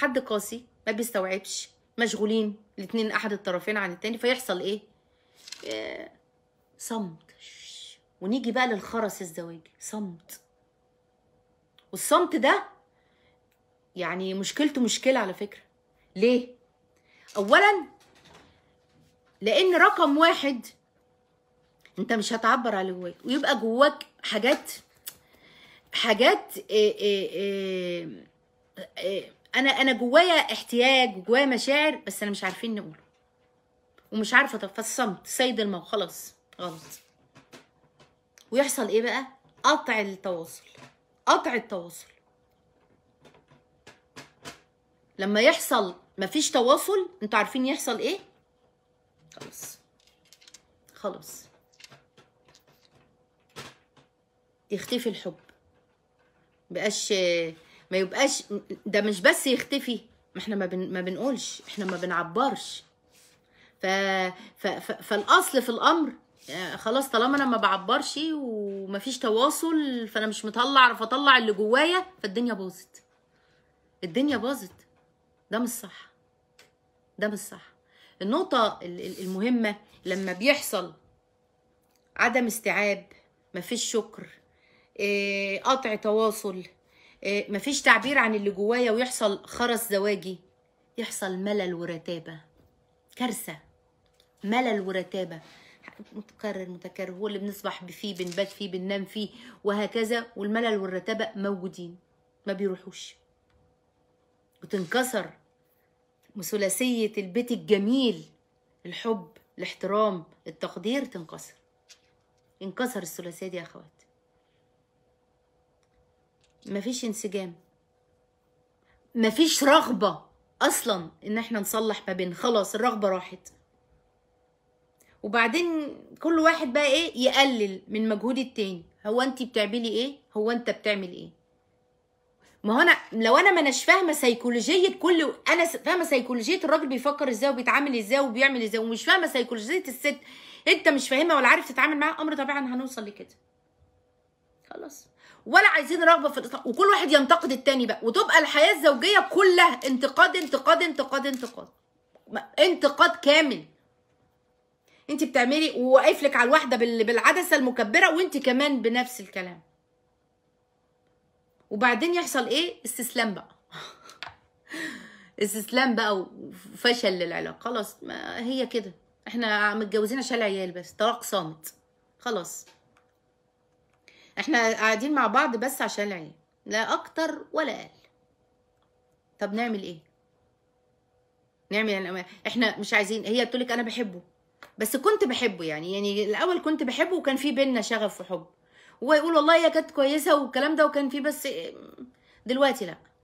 حد قاسي ما بيستوعبش مشغولين الاثنين احد الطرفين عن التاني فيحصل ايه آه، صمت ونيجي بقى للخرس الزواجي صمت والصمت ده يعني مشكلته مشكله على فكره ليه اولا لان رقم واحد انت مش هتعبر على جواك ويبقى جواك حاجات حاجات إيه إيه إيه إيه انا انا جوايا احتياج وجوايا مشاعر بس انا مش عارفين نقوله ومش عارفه طب فالصمت سيد المو خلاص غلط ويحصل ايه بقى قطع التواصل قطع التواصل لما يحصل مفيش تواصل انتوا عارفين يحصل ايه خلاص خلاص يختفي الحب مبقاش ما يبقاش ده مش بس يختفي ما احنا ما, بن ما بنقولش احنا ما بنعبرش ف... ف... ف... فالاصل في الامر آه، خلاص طالما انا ما بعبرش ومفيش تواصل فانا مش مطلع اطلع اللي جوايا فالدنيا باظت الدنيا باظت ده مش صح ده مش صح النقطة المهمة لما بيحصل عدم استيعاب مفيش شكر آه، قطع تواصل إيه، مفيش تعبير عن اللي جوايا ويحصل خرس زواجي يحصل ملل ورتابه كارثه ملل ورتابه متكرر متكرر هو اللي بنصبح فيه بنبات فيه بننام فيه وهكذا والملل والرتابه موجودين ما بيروحوش وتنكسر وثلاثيه البيت الجميل الحب الاحترام التقدير تنكسر انكسر الثلاثيه دي يا اخوات مفيش انسجام مفيش رغبة أصلا إن احنا نصلح ما بين خلاص الرغبة راحت وبعدين كل واحد بقى إيه يقلل من مجهود التاني هو أنت بتعملي إيه هو أنت بتعمل إيه ما هو أنا لو أنا ما أناش فاهمة سيكولوجية كل أنا فاهمة سيكولوجية الراجل بيفكر إزاي وبيتعامل إزاي وبيعمل إزاي ومش فاهمة سيكولوجية الست أنت مش فاهمها ولا عارف تتعامل معاها أمر طبعا هنوصل لكده خلاص ولا عايزين رغبه في الاطلاق وكل واحد ينتقد التاني بقى وتبقى الحياه الزوجيه كلها انتقاد انتقاد انتقاد انتقاد انتقاد كامل انت بتعملي وواقف لك على الواحده بالعدسه المكبره وانت كمان بنفس الكلام وبعدين يحصل ايه استسلام بقى استسلام بقى وفشل للعلاقه خلاص ما هي كده احنا متجوزين عشان العيال بس طلاق صامت خلاص احنا قاعدين مع بعض بس عشان العين لا اكتر ولا اقل طب نعمل ايه نعمل يعني احنا مش عايزين هي بتقول لك انا بحبه بس كنت بحبه يعني يعني الاول كنت بحبه وكان في بينا شغف وحب ويقول والله هي كانت كويسه والكلام ده وكان في بس دلوقتي لا